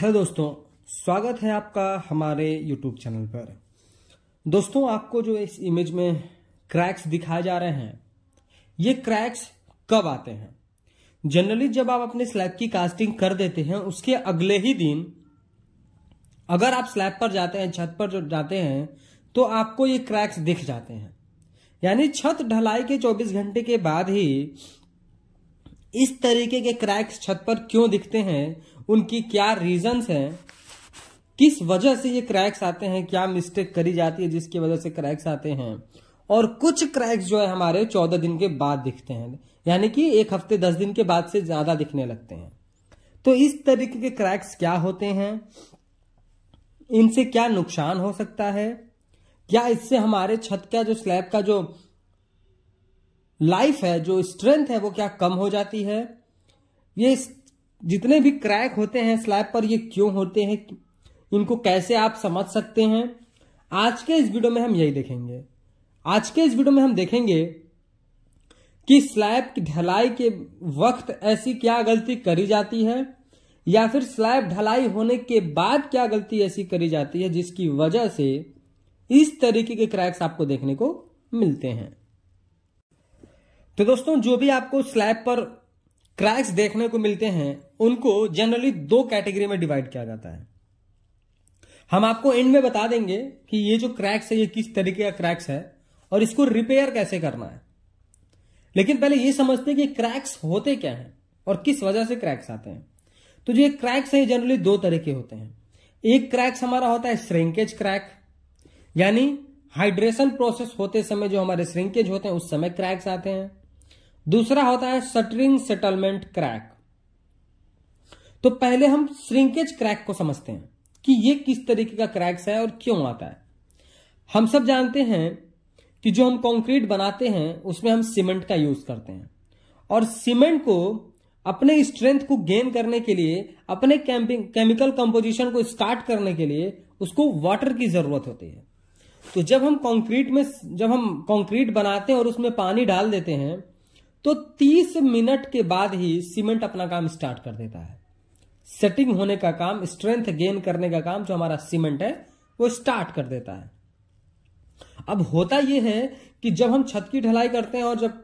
hello दोस्तों स्वागत है आपका हमारे यूट्यूब चैनल पर दोस्तों आपको जो इस इमेज में क्रैक्स दिखाए जा रहे हैं ये क्रैक्स कब आते हैं जनरली जब आप अपने स्लैब की कास्टिंग कर देते हैं उसके अगले ही दिन अगर आप स्लैब पर जाते हैं छत पर जाते हैं तो आपको ये क्रैक्स दिख जाते हैं यानी छत ढलाई के 24 घंटे के बाद ही इस तरीके के क्रैक्स छत पर क्यों दिखते हैं उनकी क्या रीजंस हैं किस वजह से ये क्रैक्स आते हैं क्या मिस्टेक करी जाती है जिसकी वजह से क्रैक्स आते हैं और कुछ क्रैक्स जो है हमारे चौदह दिन के बाद दिखते हैं यानी कि एक हफ्ते दस दिन के बाद से ज्यादा दिखने लगते हैं तो इस तरीके के क्रैक्स क्या होते हैं इनसे क्या नुकसान हो सकता है क्या इससे हमारे छत का जो स्लैब का जो लाइफ है जो स्ट्रेंथ है वो क्या कम हो जाती है ये जितने भी क्रैक होते हैं स्लैब पर ये क्यों होते हैं इनको कैसे आप समझ सकते हैं आज के इस वीडियो में हम यही देखेंगे आज के इस वीडियो में हम देखेंगे कि स्लैब की ढलाई के वक्त ऐसी क्या गलती करी जाती है या फिर स्लैब ढलाई होने के बाद क्या गलती ऐसी करी जाती है जिसकी वजह से इस तरीके के क्रैक्स आपको देखने को मिलते हैं तो दोस्तों जो भी आपको स्लैब पर क्रैक्स देखने को मिलते हैं उनको जनरली दो कैटेगरी में डिवाइड किया जाता है हम आपको एंड में बता देंगे कि ये जो क्रैक्स है ये किस तरीके का क्रैक्स है और इसको रिपेयर कैसे करना है लेकिन पहले ये समझते हैं कि क्रैक्स होते क्या हैं और किस वजह से क्रैक्स आते हैं तो जो ये क्रैक्स है जनरली दो तरह के होते हैं एक क्रैक्स हमारा होता है श्रिंकेज क्रैक यानी हाइड्रेशन प्रोसेस होते समय जो हमारे श्रिंकेज होते हैं उस समय क्रैक्स आते हैं दूसरा होता है सटरिंग सेटलमेंट क्रैक तो पहले हम श्रिंकेज क्रैक को समझते हैं कि ये किस तरीके का क्रैक्स है और क्यों आता है हम सब जानते हैं कि जो हम कंक्रीट बनाते हैं उसमें हम सीमेंट का यूज करते हैं और सीमेंट को अपने स्ट्रेंथ को गेन करने के लिए अपने केमिकल कंपोजिशन को स्टार्ट करने के लिए उसको वाटर की जरूरत होती है तो जब हम कंक्रीट में जब हम कंक्रीट बनाते हैं और उसमें पानी डाल देते हैं तो 30 मिनट के बाद ही सीमेंट अपना काम स्टार्ट कर देता है सेटिंग होने का काम स्ट्रेंथ गेन करने का काम जो हमारा सीमेंट है वो स्टार्ट कर देता है अब होता यह है कि जब हम छत की ढलाई करते हैं और जब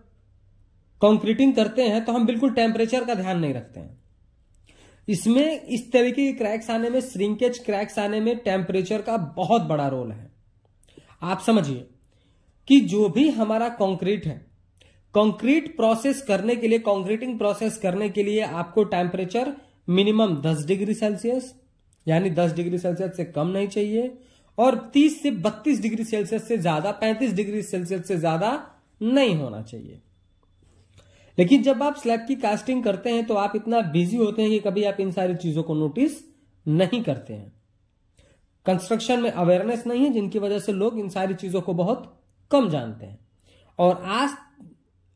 कंक्रीटिंग करते हैं तो हम बिल्कुल टेम्परेचर का ध्यान नहीं रखते हैं इसमें इस तरीके के क्रैक्स आने में श्रिंकेज क्रैक्स आने में टेम्परेचर का बहुत बड़ा रोल है आप समझिए कि जो भी हमारा कंक्रीट है कंक्रीट प्रोसेस करने के लिए कंक्रीटिंग प्रोसेस करने के लिए आपको टेम्परेचर मिनिमम 10 डिग्री सेल्सियस यानी 10 डिग्री सेल्सियस से कम नहीं चाहिए और 30 से 32 डिग्री सेल्सियस से ज्यादा 35 डिग्री सेल्सियस से ज्यादा नहीं होना चाहिए लेकिन जब आप स्लैब की कास्टिंग करते हैं तो आप इतना बिजी होते हैं कि कभी आप इन सारी चीजों को नोटिस नहीं करते हैं कंस्ट्रक्शन में अवेयरनेस नहीं है जिनकी वजह से लोग इन सारी चीजों को बहुत कम जानते हैं और आज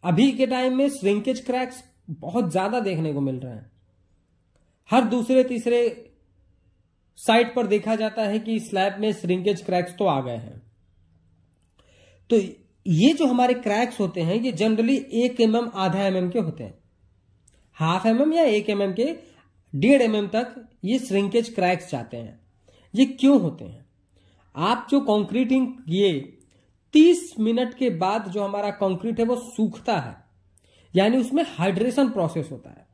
अभी के टाइम में श्रिंकेज क्रैक्स बहुत ज्यादा देखने को मिल रहे हैं हर दूसरे तीसरे साइट पर देखा जाता है कि स्लैब में श्रिंकेज क्रैक्स तो आ गए हैं तो ये जो हमारे क्रैक्स होते हैं ये जनरली एक एम mm, एम आधा एम mm एम के होते हैं हाफ एम mm या एक एम के डेढ़ एम तक ये श्रिंकेज क्रैक्स जाते हैं ये क्यों होते हैं आप जो कॉन्क्रीटिंग ये तीस मिनट के बाद जो हमारा कंक्रीट है वो सूखता है यानी उसमें हाइड्रेशन प्रोसेस होता है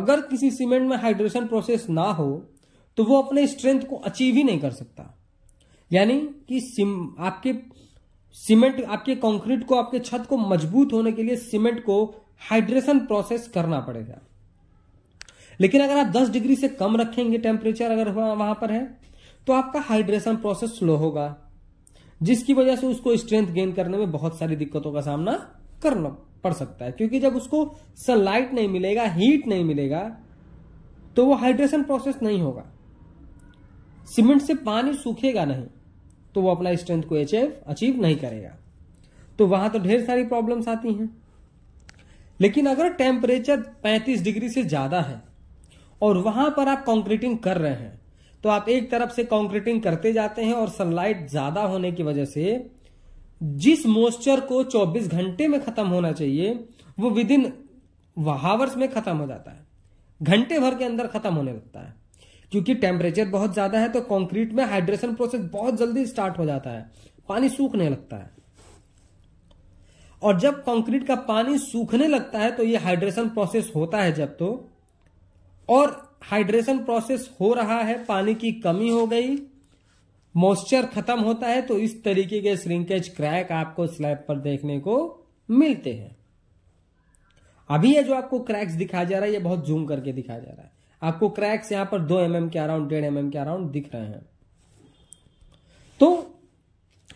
अगर किसी सीमेंट में हाइड्रेशन प्रोसेस ना हो तो वो अपने स्ट्रेंथ को अचीव ही नहीं कर सकता यानी कि सिम आपके सीमेंट आपके कंक्रीट को आपके छत को मजबूत होने के लिए सीमेंट को हाइड्रेशन प्रोसेस करना पड़ेगा लेकिन अगर आप 10 डिग्री से कम रखेंगे टेम्परेचर अगर वहां पर है तो आपका हाइड्रेशन प्रोसेस स्लो होगा जिसकी वजह से उसको स्ट्रेंथ गेन करने में बहुत सारी दिक्कतों का सामना करना पड़ सकता है क्योंकि जब उसको सनलाइट नहीं मिलेगा हीट नहीं मिलेगा तो वो हाइड्रेशन प्रोसेस नहीं होगा सीमेंट से पानी सूखेगा नहीं तो वो अपना स्ट्रेंथ को अचीव अचीव नहीं करेगा तो वहां तो ढेर सारी प्रॉब्लम्स आती हैं लेकिन अगर टेम्परेचर 35 डिग्री से ज्यादा है और वहां पर आप कॉन्क्रीटिंग कर रहे हैं तो आप एक तरफ से कॉन्क्रीटिंग करते जाते हैं और सनलाइट ज्यादा होने की वजह से जिस मोस्चर को 24 घंटे में खत्म होना चाहिए वो विद इन वहावर्स में खत्म हो जाता है घंटे भर के अंदर खत्म होने लगता है क्योंकि टेम्परेचर बहुत ज्यादा है तो कॉन्क्रीट में हाइड्रेशन प्रोसेस बहुत जल्दी स्टार्ट हो जाता है पानी सूखने लगता है और जब कंक्रीट का पानी सूखने लगता है तो ये हाइड्रेशन प्रोसेस होता है जब तो और हाइड्रेशन प्रोसेस हो रहा है पानी की कमी हो गई मॉइस्चर खत्म होता है तो इस तरीके के श्रिंकेज क्रैक आपको स्लैब पर देखने को मिलते हैं अभी ये जो आपको क्रैक्स दिखाया जा रहा है ये बहुत जूम करके दिखाया जा रहा है आपको क्रैक्स यहां पर दो एमएम के अराउंड डेढ़ एमएम के अराउंड दिख रहे हैं तो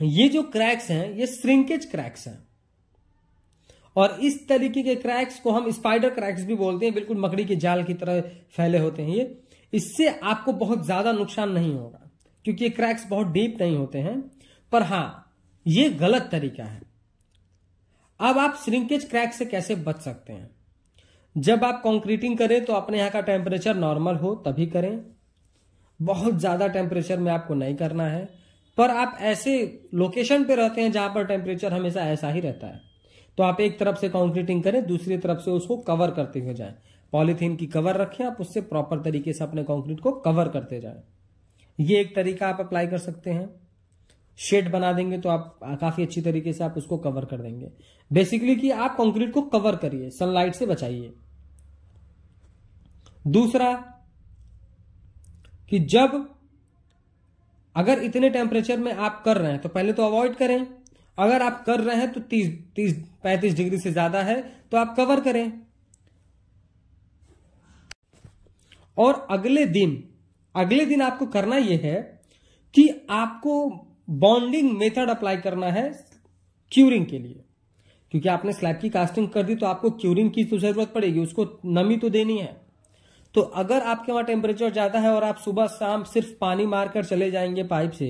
ये जो क्रैक्स हैं ये श्रिंकेज क्रैक्स हैं और इस तरीके के क्रैक्स को हम स्पाइडर क्रैक्स भी बोलते हैं बिल्कुल मकड़ी के जाल की तरह फैले होते हैं ये इससे आपको बहुत ज्यादा नुकसान नहीं होगा क्योंकि ये क्रैक्स बहुत डीप नहीं होते हैं पर हां ये गलत तरीका है अब आप श्रिंकेज क्रैक से कैसे बच सकते हैं जब आप कॉन्क्रीटिंग करें तो अपने यहां का टेम्परेचर नॉर्मल हो तभी करें बहुत ज़्यादा टेम्परेचर में आपको नहीं करना है पर आप ऐसे लोकेशन पे रहते हैं जहां पर टेम्परेचर हमेशा ऐसा ही रहता है तो आप एक तरफ से कॉन्क्रीटिंग करें दूसरी तरफ से उसको कवर करते हुए जाएं पॉलीथीन की कवर रखें आप उससे प्रॉपर तरीके से अपने कॉन्क्रीट को कवर करते जाए ये एक तरीका आप अप्लाई कर सकते हैं शेड बना देंगे तो आप काफी अच्छी तरीके से आप उसको कवर कर देंगे बेसिकली कि आप कंक्रीट को कवर करिए सनलाइट से बचाइए दूसरा कि जब अगर इतने टेम्परेचर में आप कर रहे हैं तो पहले तो अवॉइड करें अगर आप कर रहे हैं तो तीस तीस पैंतीस डिग्री से ज्यादा है तो आप कवर करें और अगले दिन अगले दिन आपको करना यह है कि आपको बॉन्डिंग मेथड अप्लाई करना है क्यूरिंग के लिए क्योंकि आपने स्लैब की कास्टिंग कर दी तो आपको क्यूरिंग की तो जरूरत पड़ेगी उसको नमी तो देनी है तो अगर आपके वहां टेम्परेचर ज्यादा है और आप सुबह शाम सिर्फ पानी मारकर चले जाएंगे पाइप से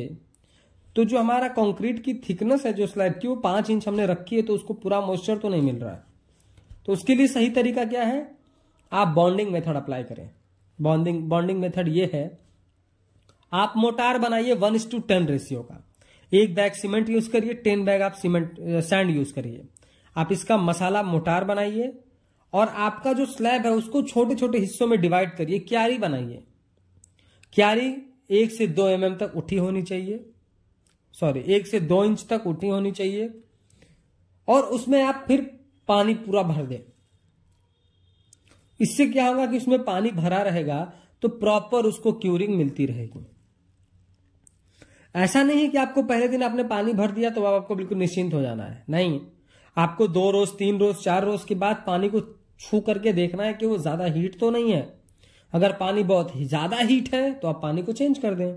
तो जो हमारा कंक्रीट की थिकनेस है जो स्लैब की वो पांच इंच हमने रखी है तो उसको पूरा मॉइस्चर तो नहीं मिल रहा है तो उसके लिए सही तरीका क्या है आप बॉन्डिंग मेथड अप्लाई करें बॉन्डिंग बॉन्डिंग मेथड ये है आप मोटार बनाइए one is to ten ratio का एक बैग सीमेंट यूज करिए टेन बैग आप सीमेंट सैंड यूज करिए आप इसका मसाला मोटार बनाइए और आपका जो स्लैब है उसको छोटे छोटे हिस्सों में डिवाइड करिए क्यारी बनाइए क्यारी एक से दो एम mm तक उठी होनी चाहिए सॉरी एक से दो इंच तक उठी होनी चाहिए और उसमें आप फिर पानी पूरा भर दें इससे क्या होगा कि उसमें पानी भरा रहेगा तो प्रॉपर उसको क्यूरिंग मिलती रहेगी ऐसा नहीं है कि आपको पहले दिन आपने पानी भर दिया तो अब आपको बिल्कुल निश्चिंत हो जाना है नहीं आपको दो रोज तीन रोज चार रोज के बाद पानी को छू करके देखना है कि वो ज्यादा हीट तो नहीं है अगर पानी बहुत ही ज्यादा हीट है तो आप पानी को चेंज कर दें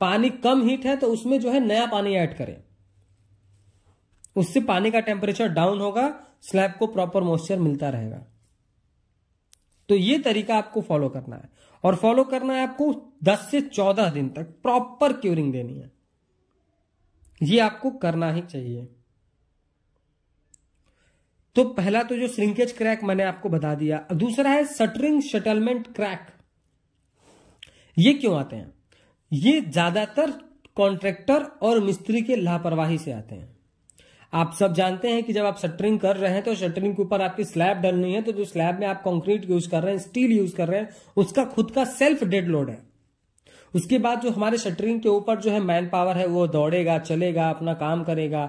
पानी कम हीट है तो उसमें जो है नया पानी ऐड करें उससे पानी का टेम्परेचर डाउन होगा स्लैब को प्रॉपर मॉइस्चर मिलता रहेगा तो ये तरीका आपको फॉलो करना है और फॉलो करना है आपको 10 से 14 दिन तक प्रॉपर क्यूरिंग देनी है ये आपको करना ही चाहिए तो पहला तो जो श्रिंकेज क्रैक मैंने आपको बता दिया दूसरा है सटरिंग शटलमेंट क्रैक ये क्यों आते हैं ये ज्यादातर कॉन्ट्रेक्टर और मिस्त्री के लापरवाही से आते हैं आप सब जानते हैं कि जब आप शटरिंग कर रहे हैं तो शटरिंग के ऊपर आपकी स्लैब डलनी है तो जो स्लैब में आप कंक्रीट यूज कर रहे हैं स्टील यूज कर रहे हैं उसका खुद का सेल्फ डेड लोड है उसके बाद जो हमारे शटरिंग के ऊपर जो है मैन पावर है वो दौड़ेगा चलेगा अपना काम करेगा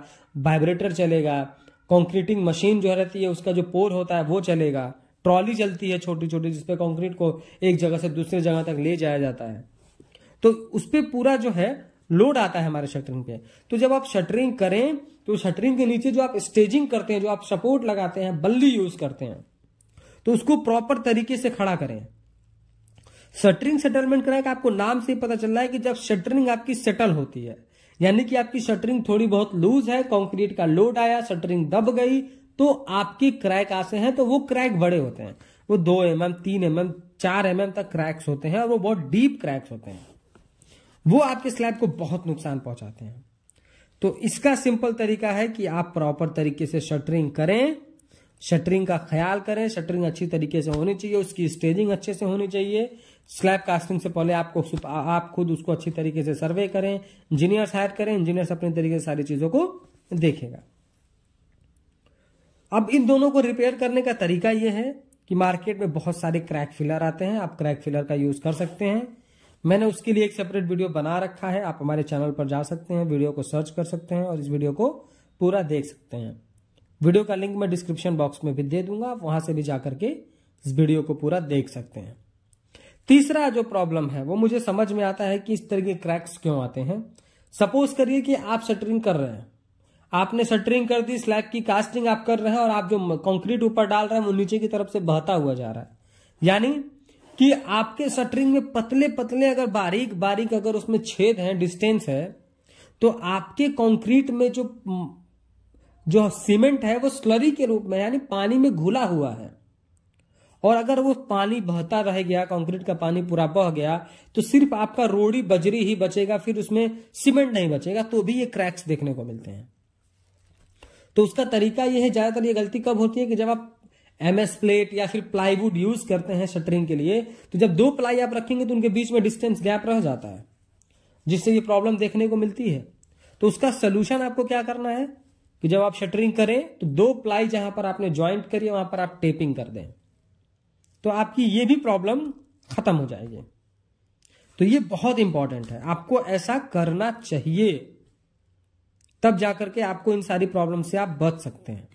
वाइब्रेटर चलेगा कॉन्क्रीटिंग मशीन जो रहती है उसका जो पोर होता है वो चलेगा ट्रॉली चलती है छोटी छोटी जिसपे कंक्रीट को एक जगह से दूसरी जगह तक ले जाया जाता है तो उस पर पूरा जो है लोड आता है हमारे शटरिंग पे तो जब आप शटरिंग करें तो शटरिंग के नीचे जो आप स्टेजिंग करते हैं जो आप सपोर्ट लगाते हैं बल्ली यूज करते हैं तो उसको प्रॉपर तरीके से खड़ा करें शटरिंग सेटलमेंट कराए आपको नाम से पता चल रहा है कि जब शटरिंग आपकी सेटल होती है यानी कि आपकी शटरिंग थोड़ी बहुत लूज है कंक्रीट का लोड आया शटरिंग दब गई तो आपकी क्रैक आसे हैं तो वो क्रैक बड़े होते हैं वो दो एम mm, एम तीन एम mm, एम चार एम mm एम तक क्रैक्स होते हैं और वो बहुत डीप क्रैक्स होते हैं वो आपके स्लैब को बहुत नुकसान पहुंचाते हैं तो इसका सिंपल तरीका है कि आप प्रॉपर तरीके से शटरिंग करें शटरिंग का ख्याल करें शटरिंग अच्छी तरीके से होनी चाहिए उसकी स्टेजिंग अच्छे से होनी चाहिए स्लैब कास्टिंग से पहले आपको आप खुद उसको अच्छी तरीके से सर्वे करें इंजीनियर्स हायर करें इंजीनियर्स अपने तरीके से सारी चीज़ों को देखेगा अब इन दोनों को रिपेयर करने का तरीका यह है कि मार्केट में बहुत सारे क्रैक फिलर आते हैं आप क्रैक फिलर का यूज़ कर सकते हैं मैंने उसके लिए एक सेपरेट वीडियो बना रखा है आप हमारे चैनल पर जा सकते हैं वीडियो को सर्च कर सकते हैं और इस वीडियो को पूरा देख सकते हैं वीडियो का लिंक मैं डिस्क्रिप्शन बॉक्स में भी दे दूंगा आप वहां से भी जाकर के इस वीडियो को पूरा देख सकते हैं तीसरा जो प्रॉब्लम है वो मुझे समझ में आता है कि इस तरह के क्रैक्स क्यों आते हैं सपोज करिए कि आप शटरिंग कर रहे हैं आपने शटरिंग कर दी स्लैब की कास्टिंग आप कर रहे हैं और आप जो कंक्रीट ऊपर डाल रहे हैं वो नीचे की तरफ से बहता हुआ जा रहा है यानी कि आपके शटरिंग में पतले पतले अगर बारीक बारीक अगर उसमें छेद है डिस्टेंस है तो आपके कंक्रीट में जो हम्म, जो सीमेंट है वो स्लरी के रूप में यानी पानी में घुला हुआ है और अगर वो पानी बहता रह गया कंक्रीट का पानी पूरा बह गया तो सिर्फ आपका रोड़ी बजरी ही बचेगा फिर उसमें सीमेंट नहीं बचेगा तो भी ये क्रैक्स देखने को मिलते हैं तो उसका तरीका यह है ज्यादातर ये गलती कब होती है कि जब आप एमएस प्लेट या फिर प्लाईवुड यूज करते हैं शटरिंग के लिए तो जब दो प्लाई आप रखेंगे तो उनके बीच में डिस्टेंस गैप रह जाता है जिससे ये प्रॉब्लम देखने को मिलती है तो उसका सोल्यूशन आपको क्या करना है कि जब आप शटरिंग करें तो दो प्लाई जहां पर आपने ज्वाइंट करी वहां पर आप टेपिंग कर दें तो आपकी ये भी प्रॉब्लम खत्म हो जाएगी तो ये बहुत इंपॉर्टेंट है आपको ऐसा करना चाहिए तब जाकर के आपको इन सारी प्रॉब्लम से आप बच सकते हैं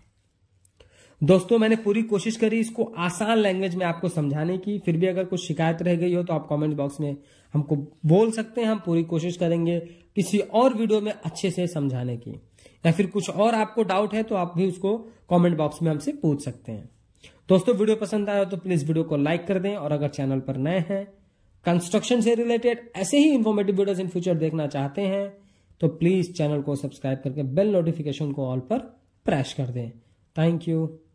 दोस्तों मैंने पूरी कोशिश करी इसको आसान लैंग्वेज में आपको समझाने की फिर भी अगर कुछ शिकायत रह गई हो तो आप कमेंट बॉक्स में हमको बोल सकते हैं हम पूरी कोशिश करेंगे किसी और वीडियो में अच्छे से समझाने की या फिर कुछ और आपको डाउट है तो आप भी उसको कमेंट बॉक्स में हमसे पूछ सकते हैं दोस्तों वीडियो पसंद आया तो प्लीज वीडियो को लाइक कर दें और अगर चैनल पर नए हैं कंस्ट्रक्शन से रिलेटेड ऐसे ही इन्फॉर्मेटिव वीडियोज इन फ्यूचर देखना चाहते हैं तो प्लीज चैनल को सब्सक्राइब करके बेल नोटिफिकेशन को ऑल पर प्रेस कर दें थैंक यू